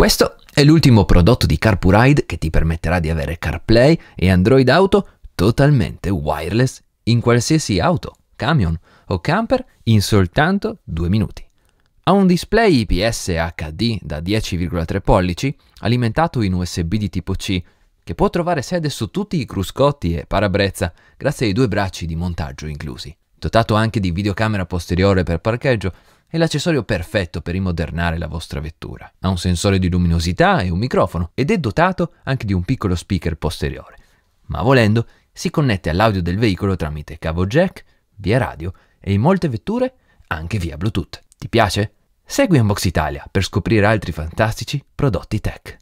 Questo è l'ultimo prodotto di CarPuride che ti permetterà di avere CarPlay e Android Auto totalmente wireless in qualsiasi auto, camion o camper in soltanto due minuti. Ha un display IPS HD da 10,3 pollici alimentato in USB di tipo C che può trovare sede su tutti i cruscotti e parabrezza grazie ai due bracci di montaggio inclusi. Dotato anche di videocamera posteriore per parcheggio, è l'accessorio perfetto per rimodernare la vostra vettura. Ha un sensore di luminosità e un microfono ed è dotato anche di un piccolo speaker posteriore. Ma volendo, si connette all'audio del veicolo tramite cavo jack, via radio e in molte vetture anche via Bluetooth. Ti piace? Segui Unbox Italia per scoprire altri fantastici prodotti tech.